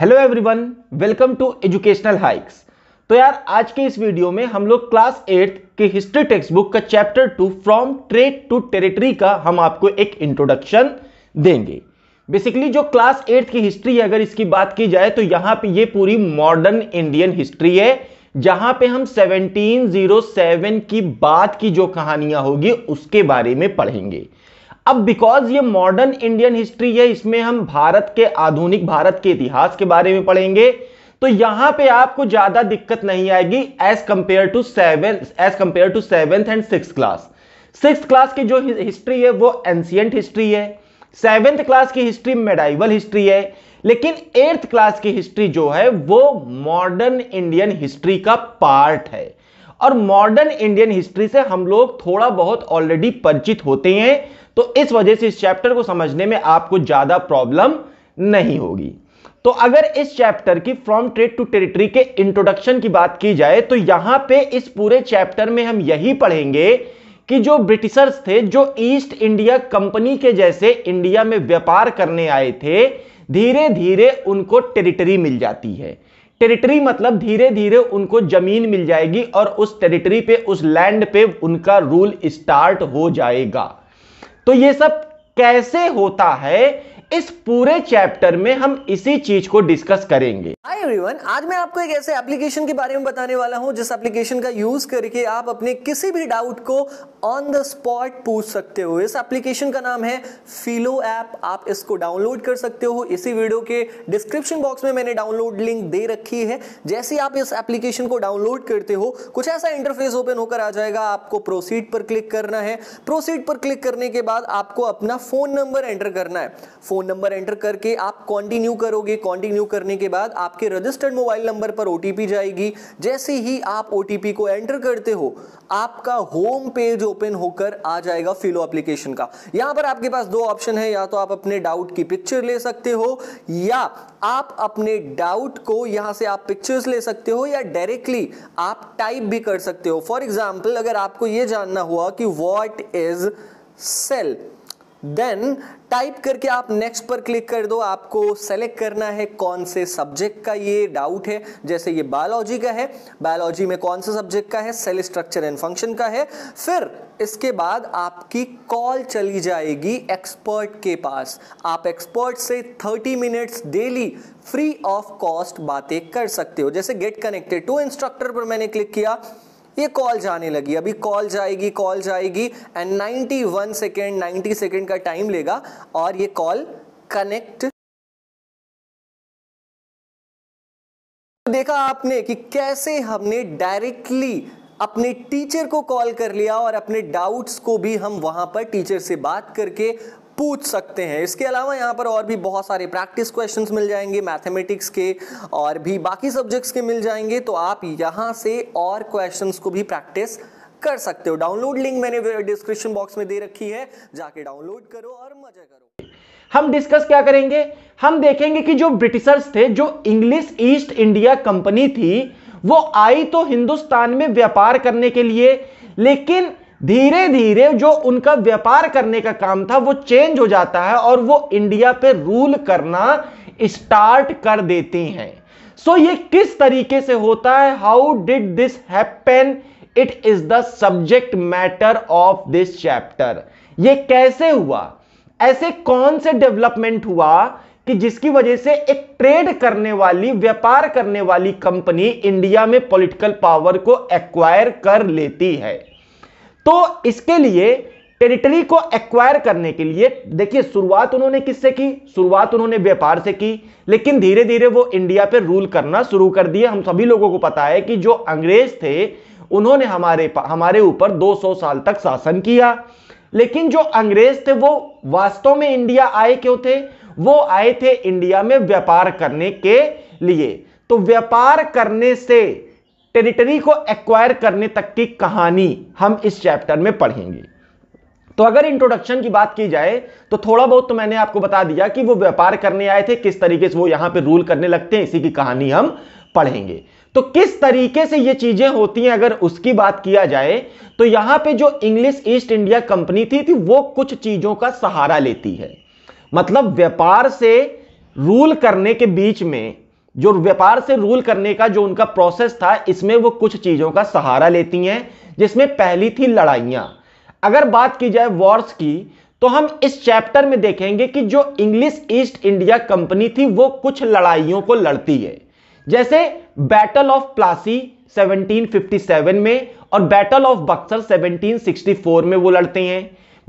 hello everyone welcome to Educational Hikes तो यार आज के इस वीडियो में हम लोग क्लास एट्थ के हिस्ट्री टेक्स्ट बुक का chapter two from trade to territory का हम आपको एक इंट्रोडक्शन देंगे बेसिकली जो क्लास एट्थ की हिस्ट्री है अगर इसकी बात की जाए तो यहाँ पे ये पूरी मॉडर्न इंडियन हिस्ट्री है जहां पे हम 1707 की बात की जो कहानियां होगी उसके बारे में पढ़ेंगे अब बिकॉज ये मॉडर्न इंडियन हिस्ट्री है इसमें हम भारत के आधुनिक भारत के इतिहास के बारे में पढ़ेंगे तो यहां पे आपको ज्यादा दिक्कत नहीं आएगी as compare to seven as compare to seventh and six class six class की जो हिस्ट्री है वो एंशियंट हिस्ट्री है सेवेंथ क्लास की हिस्ट्री मेडाइवल हिस्ट्री है लेकिन एट्थ क्लास की हिस्ट्री जो है वो मॉडर्न इंडियन हिस्ट्री का पार्ट है और मॉडर्न इंडियन हिस्ट्री से हम लोग थोड़ा बहुत ऑलरेडी परिचित होते हैं तो इस वजह से इस चैप्टर को समझने में आपको ज़्यादा प्रॉब्लम नहीं होगी तो अगर इस चैप्टर की फ्रॉम ट्रेड टू टेरिटरी के इंट्रोडक्शन की बात की जाए तो यहां पे इस पूरे चैप्टर में हम यही पढ़ेंगे कि जो ब्रिटिशर्स थे जो ईस्ट इंडिया कंपनी के जैसे इंडिया में व्यापार करने आए थे धीरे धीरे उनको टेरिटरी मिल जाती है टेरिटरी मतलब धीरे धीरे उनको जमीन मिल जाएगी और उस टेरिटरी पे उस लैंड पे उनका रूल स्टार्ट हो जाएगा तो ये सब कैसे होता है इस पूरे चैप्टर में हम इसी चीज को डिस्कस करेंगे हाय एवरीवन आज मैं आपको एक ऐसे एप्लीकेशन के बारे में बताने वाला हूं जिस एप्लीकेशन का यूज करके आप अपने किसी भी डाउट को ऑन द स्पॉट पूछ सकते हो इस एप्लीकेशन का नाम है फिलो ऐप आप इसको डाउनलोड कर सकते हो इसी वीडियो के डिस्क्रिप्शन बॉक्स में मैंने डाउनलोड लिंक दे रखी है जैसे आप इस एप्लीकेशन को डाउनलोड करते हो कुछ ऐसा इंटरफेस ओपन होकर आ जाएगा आपको प्रोसीड पर क्लिक करना है प्रोसीड पर क्लिक करने के बाद आपको अपना फोन नंबर एंटर करना है फ़ोन नंबर एंटर करके आप कॉन्टिन्यू करोगे कॉन्टिन्यू करने के बाद आपके रजिस्टर्ड मोबाइल नंबर पर ओटीपी जाएगी जैसे ही आप ओ को एंटर करते हो आपका होम पेज ओपन होकर आ जाएगा फिलो एप्लीकेशन का यहां पर आपके पास दो ऑप्शन है या तो आप अपने डाउट की पिक्चर ले सकते हो या आप अपने डाउट को यहां से आप पिक्चर्स ले सकते हो या डायरेक्टली आप टाइप भी कर सकते हो फॉर एग्जाम्पल अगर आपको यह जानना हुआ कि what is cell then type करके आप नेक्स्ट पर क्लिक कर दो आपको सेलेक्ट करना है कौन से सब्जेक्ट का ये डाउट है जैसे ये बायोलॉजी का है बायोलॉजी में कौन से सब्जेक्ट का है सेल स्ट्रक्चर एंड फंक्शन का है फिर इसके बाद आपकी कॉल चली जाएगी एक्सपर्ट के पास आप एक्सपर्ट से 30 minutes daily free of cost बातें कर सकते हो जैसे गेट कनेक्टेड टू इंस्ट्रक्टर पर मैंने क्लिक किया ये कॉल जाने लगी अभी कॉल जाएगी कॉल जाएगी एंड 91 सेकेंड नाइन्टी सेकेंड का टाइम लेगा और ये कॉल कनेक्ट तो देखा आपने कि कैसे हमने डायरेक्टली अपने टीचर को कॉल कर लिया और अपने डाउट्स को भी हम वहां पर टीचर से बात करके पूछ सकते हैं इसके अलावा यहाँ पर और भी बहुत सारे प्रैक्टिस क्वेश्चन मिल जाएंगे मैथमेटिक्स के और भी बाकी सब्जेक्ट्स के मिल जाएंगे तो आप यहाँ से और क्वेश्चन को भी प्रैक्टिस कर सकते हो डाउनलोड लिंक मैंने डिस्क्रिप्शन बॉक्स में दे रखी है जाके डाउनलोड करो और मजा करो हम डिस्कस क्या करेंगे हम देखेंगे कि जो ब्रिटिशर्स थे जो इंग्लिश ईस्ट इंडिया कंपनी थी वो आई तो हिंदुस्तान में व्यापार करने के लिए लेकिन धीरे धीरे जो उनका व्यापार करने का काम था वो चेंज हो जाता है और वो इंडिया पे रूल करना स्टार्ट कर देती हैं सो so, ये किस तरीके से होता है how did this happen it is the subject matter of this chapter ये कैसे हुआ ऐसे कौन से डेवलपमेंट हुआ कि जिसकी वजह से एक ट्रेड करने वाली व्यापार करने वाली कंपनी इंडिया में पॉलिटिकल पावर को एक्वायर कर लेती है तो इसके लिए टेरिटरी को एक्वायर करने के लिए देखिए शुरुआत उन्होंने किससे की शुरुआत उन्होंने व्यापार से की लेकिन धीरे धीरे वो इंडिया पर रूल करना शुरू कर दिए हम सभी लोगों को पता है कि जो अंग्रेज थे उन्होंने हमारे हमारे ऊपर 200 साल तक शासन किया लेकिन जो अंग्रेज थे वो वास्तव में इंडिया आए क्यों थे वो आए थे इंडिया में व्यापार करने के लिए तो व्यापार करने से टेरिटरी को एक्वायर करने तक की कहानी हम इस चैप्टर में पढ़ेंगे तो अगर इंट्रोडक्शन की बात की जाए तो थोड़ा बहुत तो मैंने आपको बता दिया कि वो व्यापार करने आए थे किस तरीके से वो यहां पे रूल करने लगते हैं इसी की कहानी हम पढ़ेंगे तो किस तरीके से ये चीजें होती हैं अगर उसकी बात किया जाए तो यहां पे जो इंग्लिश ईस्ट इंडिया कंपनी थी, थी वो कुछ चीजों का सहारा लेती है मतलब व्यापार से रूल करने के बीच में जो व्यापार से रूल करने का जो उनका प्रोसेस था इसमें वो कुछ चीजों का सहारा लेती हैं जिसमें पहली थी लड़ाइयां अगर बात की जाए वॉर्स की तो हम इस चैप्टर में देखेंगे कि जो इंग्लिश ईस्ट इंडिया कंपनी थी वो कुछ लड़ाइयों को लड़ती है जैसे बैटल ऑफ प्लासी 1757 में और बैटल ऑफ बक्सर 1764 में वो लड़ते हैं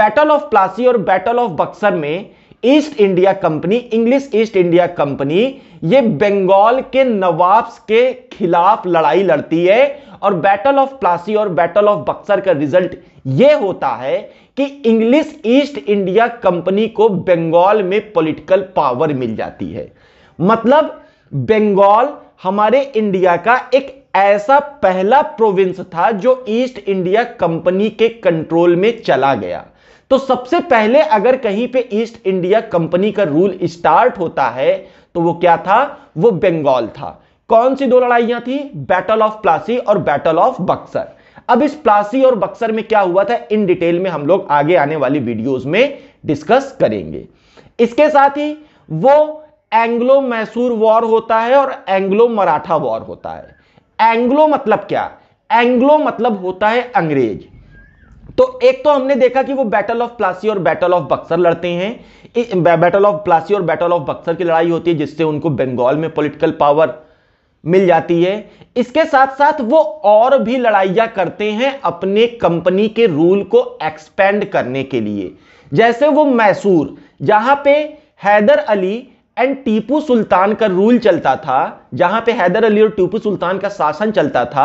बैटल ऑफ प्लासी और बैटल ऑफ बक्सर में East India Company English East India Company ये बंगाल के नवाब्स के खिलाफ लड़ाई लड़ती है और बैटल ऑफ प्लासी और बैटल ऑफ बक्सर का रिजल्ट ये होता है कि इंग्लिश ईस्ट इंडिया कंपनी को बंगाल में पॉलिटिकल पावर मिल जाती है मतलब बंगाल हमारे इंडिया का एक ऐसा पहला प्रोविंस था जो ईस्ट इंडिया कंपनी के कंट्रोल में चला गया तो सबसे पहले अगर कहीं पे ईस्ट इंडिया कंपनी का रूल स्टार्ट होता है तो वो क्या था वो बंगाल था कौन सी दो लड़ाइयां थी बैटल ऑफ प्लासी और बैटल ऑफ बक्सर अब इस प्लासी और बक्सर में क्या हुआ था इन डिटेल में हम लोग आगे आने वाली वीडियोस में डिस्कस करेंगे इसके साथ ही वो एंग्लो मैसूर वॉर होता है और एंग्लो मराठा वॉर होता है एंग्लो मतलब क्या एंग्लो मतलब होता है अंग्रेज तो एक तो हमने देखा कि वो बैटल ऑफ प्लासी और बैटल ऑफ बक्सर लड़ते हैं बैटल ऑफ प्लासी और बैटल ऑफ बक्सर की लड़ाई होती है जिससे उनको बंगाल में पॉलिटिकल पावर मिल जाती है इसके साथ साथ वो और भी लड़ाइया करते हैं अपने कंपनी के रूल को एक्सपेंड करने के लिए जैसे वो मैसूर जहां पे हैदर अली एंड टीपू सुल्तान का रूल चलता था जहां पे हैदर अली और टीपू सुल्तान का शासन चलता था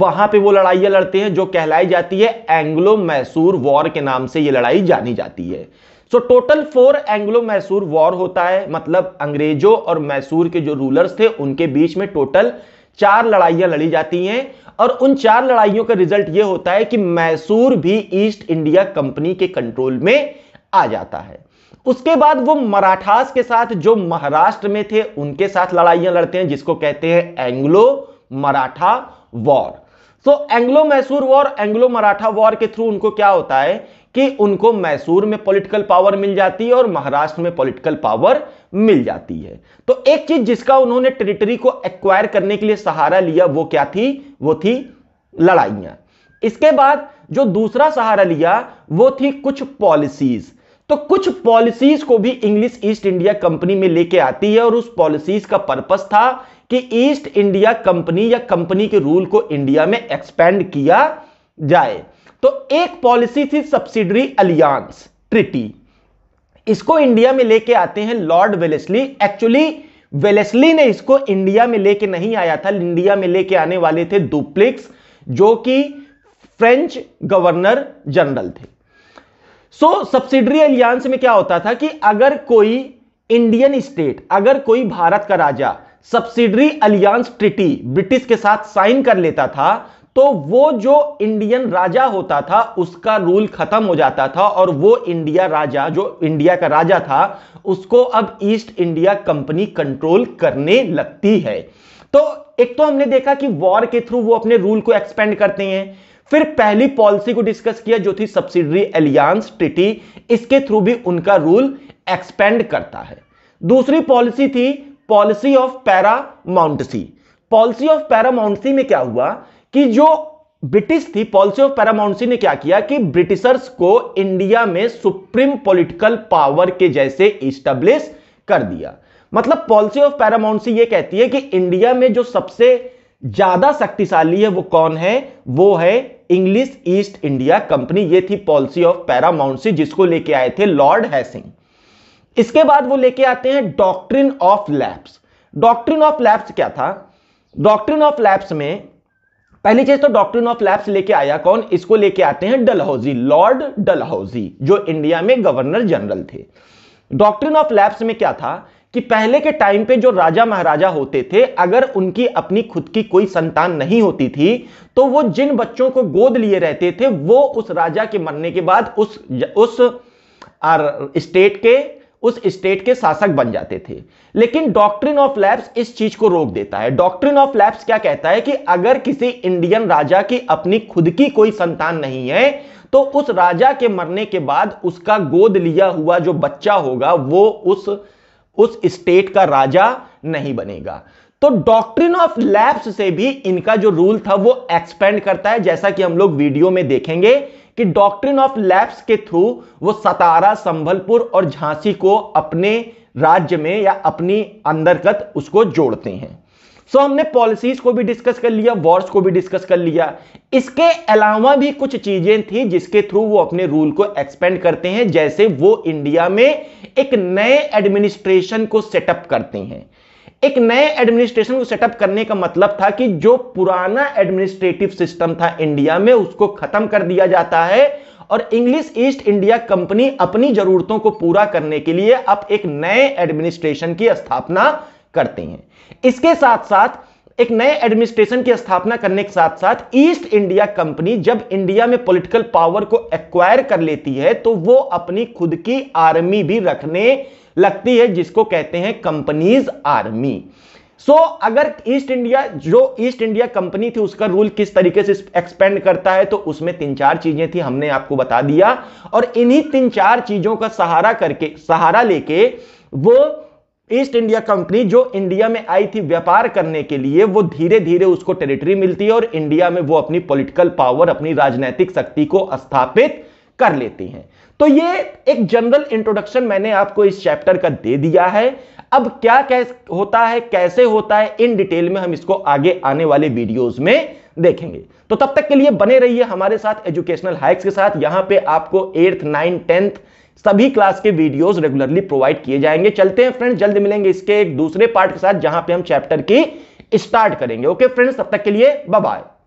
वहां पे वो लड़ाइयां लड़ते हैं जो कहलाई जाती है एंग्लो मैसूर वॉर के नाम से ये लड़ाई जानी जाती है so total four Anglo Mysore war होता है मतलब अंग्रेजों और मैसूर के जो रूलर्स थे उनके बीच में टोटल चार लड़ाइयां लड़ी जाती हैं और उन चार लड़ाइयों का रिजल्ट यह होता है कि मैसूर भी ईस्ट इंडिया कंपनी के कंट्रोल में आ जाता है उसके बाद वो मराठास के साथ जो महाराष्ट्र में थे उनके साथ लड़ाइयां लड़ते हैं जिसको कहते हैं Anglo Maratha war so Anglo Mysore war Anglo Maratha war के थ्रू उनको क्या होता है कि उनको मैसूर में पॉलिटिकल पावर मिल जाती है और महाराष्ट्र में पॉलिटिकल पावर मिल जाती है तो एक चीज जिसका उन्होंने टेरिटरी को एक्वायर करने के लिए सहारा लिया वो क्या थी वो थी लड़ाइयां इसके बाद जो दूसरा सहारा लिया वो थी कुछ पॉलिसीज तो कुछ पॉलिसीज को भी इंग्लिश ईस्ट इंडिया कंपनी में लेके आती है और उस पॉलिसीज का पर्पस था कि ईस्ट इंडिया कंपनी या कंपनी के रूल को इंडिया में एक्सपेंड किया जाए तो एक पॉलिसी थी सब्सिडरी अलियांस ट्रिटी इसको इंडिया में लेके आते हैं लॉर्ड वेलेसली एक्चुअली वेलेसली ने इसको इंडिया में लेके नहीं आया था इंडिया में लेके आने वाले थे दुप्लिक्स जो कि फ्रेंच गवर्नर जनरल थे सो सब्सिडरी एलियांस में क्या होता था कि अगर कोई इंडियन स्टेट अगर कोई भारत का राजा सब्सिडरी अलियांस ट्रिटी ब्रिटिश के साथ साइन कर लेता था तो वो जो इंडियन राजा होता था उसका रूल खत्म हो जाता था और वो इंडिया राजा जो इंडिया का राजा था उसको अब ईस्ट इंडिया कंपनी कंट्रोल करने लगती है तो एक तो हमने देखा कि वॉर के थ्रू वो अपने रूल को एक्सपेंड करते हैं फिर पहली पॉलिसी को डिस्कस किया जो थी सब्सिडरी एलियांस ट्रिटी इसके थ्रू भी उनका रूल एक्सपेंड करता है दूसरी पॉलिसी थी policy of paramountcy policy of paramountcy में क्या हुआ कि जो ब्रिटिश थी पॉलिसी ऑफ पैरामाउंटसी ने क्या किया कि ब्रिटिशर्स को इंडिया में सुप्रीम पॉलिटिकल पावर के जैसे इस्टेब्लिश कर दिया मतलब पॉलिसी ऑफ पैरामाउंसी ये कहती है कि इंडिया में जो सबसे ज्यादा शक्तिशाली है वो कौन है वो है इंग्लिश ईस्ट इंडिया कंपनी ये थी पॉलिसी ऑफ पैरामाउंसी जिसको लेके आए थे लॉर्ड हैसिंग इसके बाद वो लेके आते हैं doctrine of lapse doctrine of lapse क्या था डॉक्ट्रिन ऑफ लैब्स में पहली चीज तो डॉक्ट्रिन ऑफ लैब्स लेके आया कौन इसको लेके आते हैं डलहौजी लॉर्ड डलहौजी जो इंडिया में गवर्नर जनरल थे डॉक्ट्रिन ऑफ लैब्स में क्या था कि पहले के टाइम पे जो राजा महाराजा होते थे अगर उनकी अपनी खुद की कोई संतान नहीं होती थी तो वो जिन बच्चों को गोद लिए रहते थे वो उस राजा के मरने के बाद उस उस स्टेट के उस स्टेट के शासक बन जाते थे लेकिन डॉक्ट्रिन ऑफ लैब्स इस चीज को रोक देता है डॉक्ट्रिन ऑफ लैब्स क्या कहता है कि अगर किसी इंडियन राजा की अपनी खुद की कोई संतान नहीं है तो उस राजा के मरने के बाद उसका गोद लिया हुआ जो बच्चा होगा वो उस उस स्टेट का राजा नहीं बनेगा तो डॉक्ट्रिन ऑफ लैप्स से भी इनका जो रूल था वो एक्सपेंड करता है जैसा कि हम लोग वीडियो में देखेंगे कि डॉक्ट्रिन ऑफ लैप्स के थ्रू वो सतारा संभलपुर और झांसी को अपने राज्य में या अपनी अंतर्गत उसको जोड़ते हैं सो हमने पॉलिसीज को भी डिस्कस कर लिया वॉर्स को भी डिस्कस कर लिया इसके अलावा भी कुछ चीजें थी जिसके थ्रू वो अपने रूल को एक्सपेंड करते हैं जैसे वो इंडिया में एक नए एडमिनिस्ट्रेशन को सेटअप करते हैं एक नए एडमिनिस्ट्रेशन को सेटअप करने का मतलब था कि जो पुराना एडमिनिस्ट्रेटिव सिस्टम था इंडिया में उसको खत्म कर दिया जाता है और इंग्लिश ईस्ट इंडिया कंपनी अपनी जरूरतों को पूरा करने के लिए अब एक नए एडमिनिस्ट्रेशन की स्थापना करते हैं इसके साथ साथ एक नए एडमिनिस्ट्रेशन की स्थापना करने के साथ साथ ईस्ट इंडिया कंपनी जब इंडिया में पॉलिटिकल पावर को एक्वायर कर लेती है तो वो अपनी खुद की आर्मी भी रखने लगती है जिसको कहते हैं कंपनीज आर्मी सो so, अगर ईस्ट इंडिया जो ईस्ट इंडिया कंपनी थी उसका रूल किस तरीके से एक्सपेंड करता है तो उसमें तीन चार चीजें थी हमने आपको बता दिया और इन्हीं तीन चार चीजों का सहारा करके सहारा लेके वो ईस्ट इंडिया कंपनी जो इंडिया में आई थी व्यापार करने के लिए वो धीरे धीरे उसको टेरिटरी मिलती है और इंडिया में वो अपनी पॉलिटिकल पावर अपनी राजनीतिक शक्ति को स्थापित कर लेती हैं तो ये एक जनरल इंट्रोडक्शन मैंने आपको इस चैप्टर का दे दिया है अब क्या कैस होता है कैसे होता है इन डिटेल में हम इसको आगे आने वाले वीडियोस में देखेंगे तो तब तक के लिए बने रहिए हमारे साथ एजुकेशनल हाइक्स के साथ यहां पे आपको एट्थ नाइन टेंथ सभी क्लास के वीडियोस रेगुलरली प्रोवाइड किए जाएंगे चलते हैं फ्रेंड्स जल्द मिलेंगे इसके एक दूसरे पार्ट के साथ जहां पे हम चैप्टर की स्टार्ट करेंगे ओके फ्रेंड्स तब तक के लिए बाय